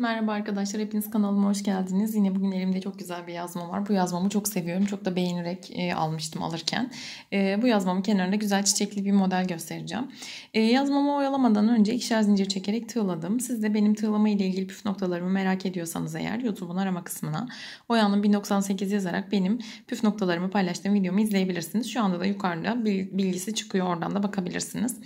Merhaba arkadaşlar, hepiniz kanalıma hoş geldiniz. Yine bugün elimde çok güzel bir yazma var. Bu yazmamı çok seviyorum. Çok da beğenerek e, almıştım alırken. E, bu yazmamın kenarında güzel çiçekli bir model göstereceğim. E, yazmamı oyalamadan önce ikişer zincir çekerek tığladım. Siz de benim tığlama ile ilgili püf noktalarımı merak ediyorsanız eğer YouTube'un arama kısmına Oya'nın 1098 yazarak benim püf noktalarımı paylaştığım videomu izleyebilirsiniz. Şu anda da yukarıda bilgisi çıkıyor. Oradan da bakabilirsiniz.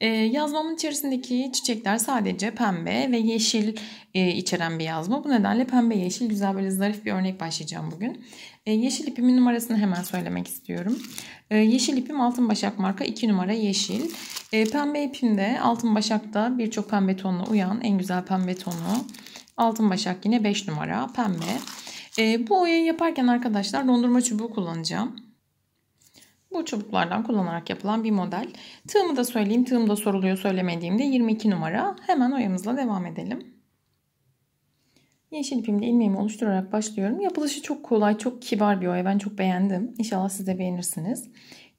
E, yazmamın içerisindeki çiçekler sadece pembe ve yeşil e, içeren bir yazma. Bu nedenle pembe yeşil güzel böyle zarif bir örnek başlayacağım bugün. E, yeşil ipimin numarasını hemen söylemek istiyorum. E, yeşil ipim altın başak marka 2 numara yeşil. E, pembe ipim de altın başakta birçok pembe tonuna uyan en güzel pembe tonu. Altın başak yine 5 numara pembe. E, bu oyayı yaparken arkadaşlar dondurma çubuğu kullanacağım. Bu çubuklardan kullanarak yapılan bir model. Tığımı da söyleyeyim. Tığım da soruluyor söylemediğimde 22 numara. Hemen oyamızla devam edelim. Yeşil ipimle ilmeğimi oluşturarak başlıyorum. Yapılışı çok kolay, çok kibar bir oya. Ben çok beğendim. İnşallah siz de beğenirsiniz.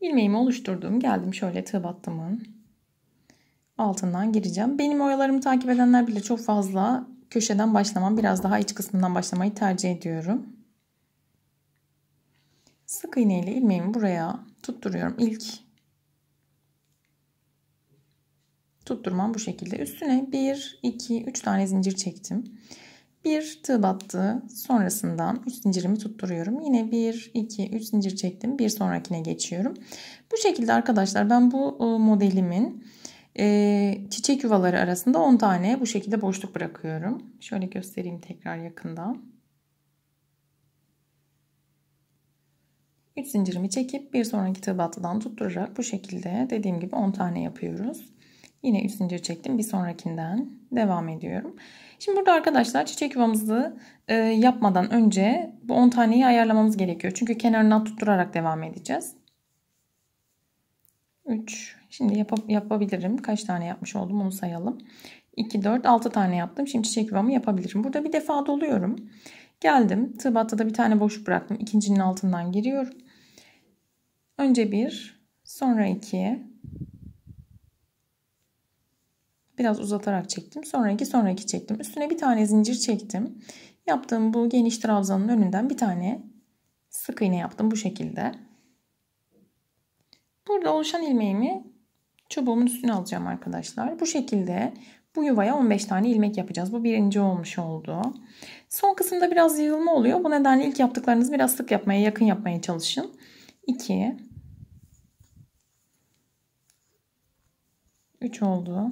İlmeğimi oluşturdum. Geldim şöyle tığ battımın altından gireceğim. Benim oyalarımı takip edenler bile çok fazla köşeden başlamam. Biraz daha iç kısmından başlamayı tercih ediyorum. Sık iğne ile ilmeğimi buraya tutturuyorum. İlk tutturmam bu şekilde. Üstüne 1, 2, 3 tane zincir çektim bir tığ battı sonrasından 3 zincirimi tutturuyorum. Yine 1, 2, 3 zincir çektim. Bir sonrakine geçiyorum. Bu şekilde arkadaşlar ben bu e, modelimin e, çiçek yuvaları arasında 10 tane bu şekilde boşluk bırakıyorum. Şöyle göstereyim tekrar yakından. 3 zincirimi çekip bir sonraki tığ battıdan tutturarak bu şekilde dediğim gibi 10 tane yapıyoruz. Yine 3 çektim. Bir sonrakinden devam ediyorum. Şimdi burada arkadaşlar çiçek yuvamızı e, yapmadan önce bu 10 taneyi ayarlamamız gerekiyor. Çünkü kenarından tutturarak devam edeceğiz. 3. Şimdi yap yapabilirim. Kaç tane yapmış oldum onu sayalım. 2, 4, 6 tane yaptım. Şimdi çiçek yuvamı yapabilirim. Burada bir defa doluyorum. Geldim. Tığ da bir tane boşluk bıraktım. İkincinin altından giriyorum. Önce 1, sonra 2, Biraz uzatarak çektim. Sonraki sonraki çektim. Üstüne bir tane zincir çektim. Yaptığım bu geniş trabzanın önünden bir tane sık iğne yaptım bu şekilde. Burada oluşan ilmeğimi çubuğumun üstüne alacağım arkadaşlar. Bu şekilde bu yuvaya 15 tane ilmek yapacağız. Bu birinci olmuş oldu. Son kısımda biraz yığılma oluyor. Bu nedenle ilk yaptıklarınızı biraz sık yapmaya, yakın yapmaya çalışın. 2 3 oldu.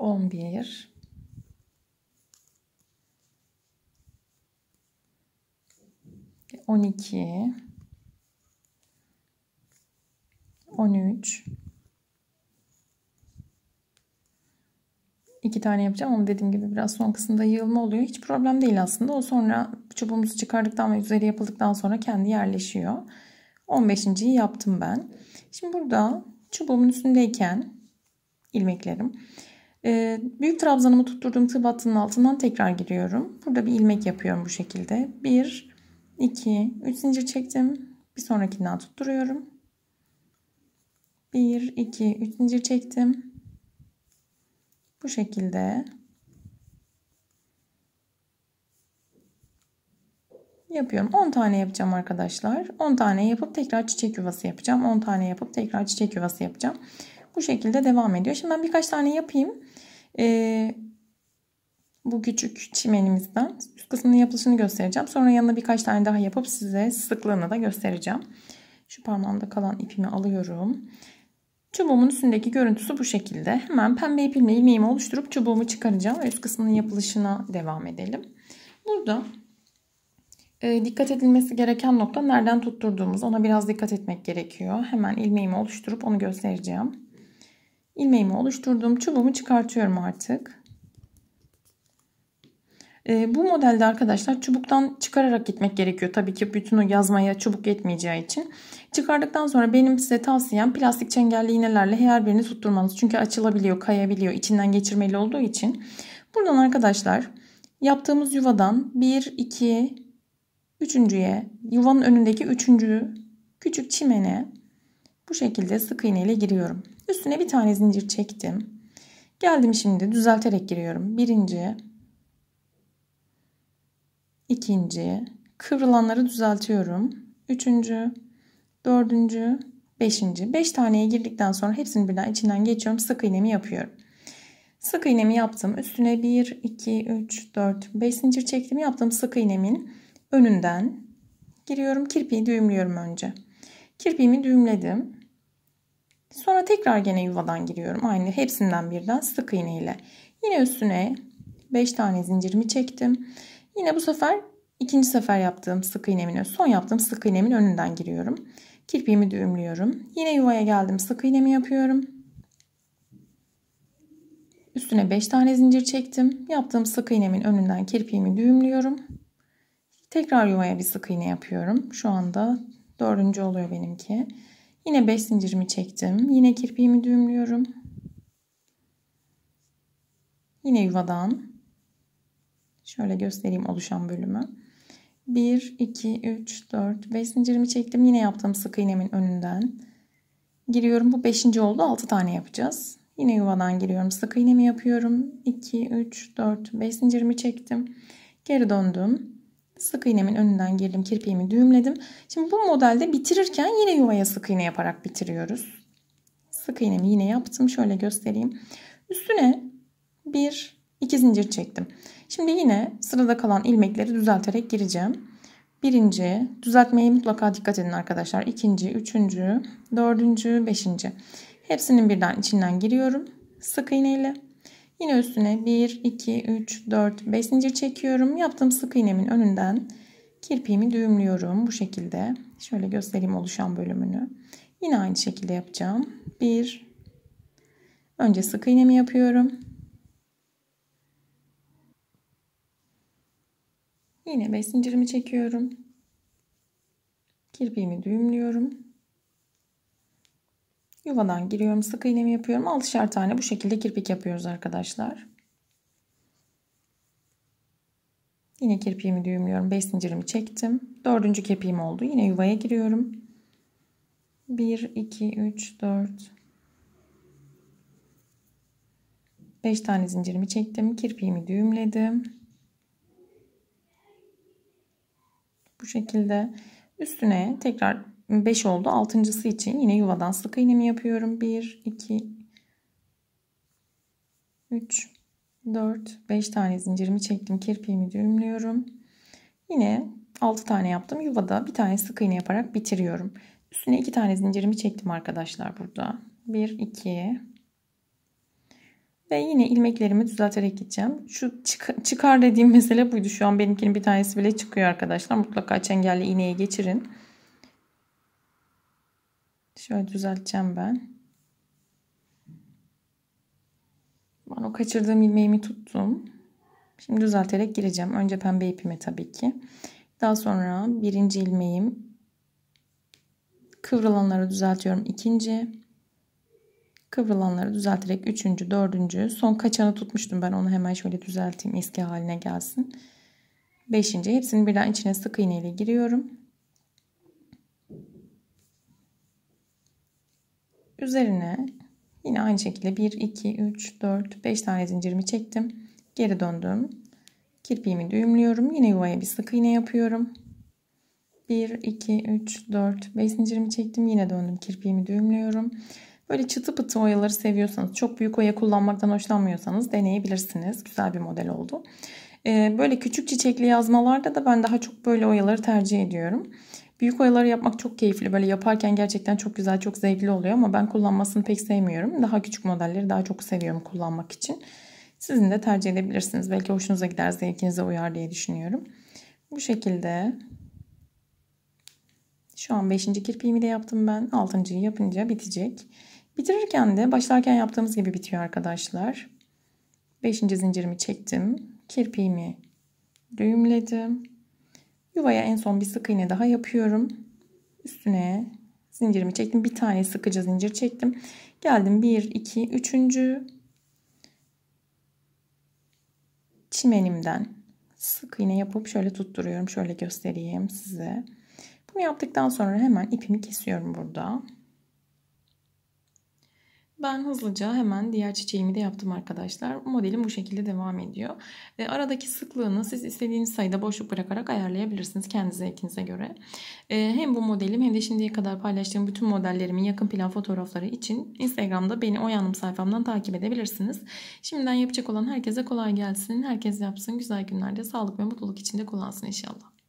11 12 13 iki tane yapacağım ama dediğim gibi biraz son kısımda yığılma oluyor. Hiç problem değil aslında. O sonra çubuğumuzu çıkardıktan ve üzeri yapıldıktan sonra kendi yerleşiyor. 15.yi yaptım ben. Şimdi burada çubuğumun üstündeyken ilmeklerim ee, büyük trabzanımı tutturduğum tığ battının altından tekrar giriyorum. Burada bir ilmek yapıyorum bu şekilde. 1, 2, 3 zincir çektim. Bir sonrakinden tutturuyorum. 1, 2, 3 zincir çektim. Bu şekilde. yapıyorum. 10 tane yapacağım arkadaşlar. 10 tane yapıp tekrar çiçek yuvası yapacağım. 10 tane yapıp tekrar çiçek yuvası yapacağım. Bu şekilde devam ediyor. Şimdi ben birkaç tane yapayım. Ee, bu küçük çimenimizden üst kısmının yapılışını göstereceğim. Sonra yanına birkaç tane daha yapıp size sıklığını da göstereceğim. Şu parmağımda kalan ipimi alıyorum. Çubuğumun üstündeki görüntüsü bu şekilde. Hemen pembe ipimle ilmeğimi oluşturup çubuğumu çıkaracağım ve üst kısmının yapılışına devam edelim. Burada e, dikkat edilmesi gereken nokta nereden tutturduğumuz. Ona biraz dikkat etmek gerekiyor. Hemen ilmeğimi oluşturup onu göstereceğim ilmeğimi oluşturdum. Çubuğumu çıkartıyorum artık. E, bu modelde arkadaşlar çubuktan çıkararak gitmek gerekiyor. Tabii ki bütün o yazmaya çubuk yetmeyeceği için. Çıkardıktan sonra benim size tavsiyem plastik çengelli iğnelerle her birini tutturmanız. Çünkü açılabiliyor, kayabiliyor. içinden geçirmeli olduğu için. Buradan arkadaşlar yaptığımız yuvadan 1, 2, 3.ye yuvanın önündeki 3. küçük çimene bu şekilde sık iğne ile giriyorum. Üstüne bir tane zincir çektim. Geldim şimdi düzelterek giriyorum. Birinci, ikinci, kıvrılanları düzeltiyorum. Üçüncü, dördüncü, beşinci. Beş taneye girdikten sonra hepsini birden içinden geçiyorum. Sık iğnemi yapıyorum. Sık iğnemi yaptım. Üstüne bir, iki, üç, dört, beş zincir çektim. Yaptığım sık iğnemin önünden giriyorum. Kirpiği düğümlüyorum önce. Kirpiğimi düğümledim. Sonra tekrar gene yuvadan giriyorum. Aynı hepsinden birden sık iğne ile. Yine üstüne 5 tane zincirimi çektim. Yine bu sefer ikinci sefer yaptığım sık iğnemin son yaptığım sık iğnemin önünden giriyorum. Kirpiğimi düğümlüyorum. Yine yuvaya geldim. Sık iğnemi yapıyorum. Üstüne 5 tane zincir çektim. Yaptığım sık iğnemin önünden kirpiğimi düğümlüyorum. Tekrar yuvaya bir sık iğne yapıyorum. Şu anda dördüncü oluyor benimki. Yine 5 zincirimi çektim. Yine kirpiğimi düğümlüyorum. Yine yuvadan şöyle göstereyim oluşan bölümü. 1, 2, 3, 4, 5 zincirimi çektim. Yine yaptığım sık iğnemin önünden giriyorum. Bu 5. oldu. 6 tane yapacağız. Yine yuvadan giriyorum. Sık iğnemi yapıyorum. 2, 3, 4, 5 zincirimi çektim. Geri döndüm. Sık iğnemin önünden girdim. Kirpiğimi düğümledim. Şimdi bu modelde bitirirken yine yuvaya sık iğne yaparak bitiriyoruz. Sık iğnemi yine yaptım. Şöyle göstereyim. Üstüne bir iki zincir çektim. Şimdi yine sırada kalan ilmekleri düzelterek gireceğim. Birinci, düzeltmeyi mutlaka dikkat edin arkadaşlar. İkinci, üçüncü, dördüncü, beşinci. Hepsinin birden içinden giriyorum. Sık iğneyle. Yine üstüne 1, 2, 3, 4, 5 zincir çekiyorum. Yaptığım sık iğnemin önünden kirpiğimi düğümlüyorum bu şekilde. Şöyle göstereyim oluşan bölümünü. Yine aynı şekilde yapacağım. 1 Önce sık iğnemi yapıyorum. Yine 5 zincirimi çekiyorum. Kirpiğimi düğümlüyorum yuvadan giriyorum. Sık iğnemi yapıyorum. 6'şer tane bu şekilde kirpik yapıyoruz arkadaşlar. Yine kirpiğimi düğümlüyorum. 5 zincirimi çektim. 4. kirpiğim oldu. Yine yuvaya giriyorum. 1, 2, 3, 4, 5 tane zincirimi çektim. Kirpiğimi düğümledim. Bu şekilde üstüne tekrar 5 oldu. Altıncısı için yine yuvadan sık iğnemi yapıyorum. 1, 2, 3, 4, 5 tane zincirimi çektim. Kirpiğimi düğümlüyorum. Yine 6 tane yaptım. Yuvada bir tane sık iğne yaparak bitiriyorum. Üstüne 2 tane zincirimi çektim arkadaşlar burada. 1, 2 ve yine ilmeklerimi düzelterek gideceğim. Şu çık çıkar dediğim mesele buydu. Şu an benimkinin bir tanesi bile çıkıyor arkadaşlar. Mutlaka çengelli iğneye geçirin. Şöyle düzelteceğim ben. Ben o kaçırdığım ilmeğimi tuttum. Şimdi düzelterek gireceğim. Önce pembe ipime tabii ki. Daha sonra birinci ilmeğim. Kıvrılanları düzeltiyorum. İkinci. Kıvrılanları düzelterek üçüncü, dördüncü. Son kaçanı tutmuştum ben. Onu hemen şöyle düzelteyim. Eski haline gelsin. Beşinci. Hepsini birden içine sık iğneyle giriyorum. Üzerine yine aynı şekilde 1, 2, 3, 4, 5 tane zincirimi çektim. Geri döndüm. Kirpiğimi düğümlüyorum. Yine yuvaya bir sık iğne yapıyorum. 1, 2, 3, 4, 5 zincirimi çektim. Yine döndüm. Kirpiğimi düğümlüyorum. Böyle çıtı pıtı oyaları seviyorsanız, çok büyük oya kullanmaktan hoşlanmıyorsanız deneyebilirsiniz. Güzel bir model oldu. Ee, böyle küçük çiçekli yazmalarda da ben daha çok böyle oyaları tercih ediyorum. Büyük oyaları yapmak çok keyifli. Böyle yaparken gerçekten çok güzel, çok zevkli oluyor ama ben kullanmasını pek sevmiyorum. Daha küçük modelleri daha çok seviyorum kullanmak için. Sizin de tercih edebilirsiniz. Belki hoşunuza gider, zevkinize uyar diye düşünüyorum. Bu şekilde şu an 5. kirpiğimi de yaptım ben. 6.yı yapınca bitecek. Bitirirken de başlarken yaptığımız gibi bitiyor arkadaşlar. 5. zincirimi çektim. Kirpiğimi düğümledim. Yuvaya en son bir sık iğne daha yapıyorum. Üstüne zincirimi çektim. Bir tane sıkıca zincir çektim. Geldim 1, 2, 3. Çimenimden sık iğne yapıp şöyle tutturuyorum. Şöyle göstereyim size. Bunu yaptıktan sonra hemen ipimi kesiyorum burada. Ben hızlıca hemen diğer çiçeğimi de yaptım arkadaşlar. Modelim bu şekilde devam ediyor. E, aradaki sıklığını siz istediğiniz sayıda boşluk bırakarak ayarlayabilirsiniz kendi zevkinize göre. Ee, hem bu modelim hem de şimdiye kadar paylaştığım bütün modellerimin yakın plan fotoğrafları için Instagram'da beni Oyanım sayfamdan takip edebilirsiniz. Şimdiden yapacak olan herkese kolay gelsin. Herkes yapsın. Güzel günlerde sağlık ve mutluluk içinde kullansın inşallah.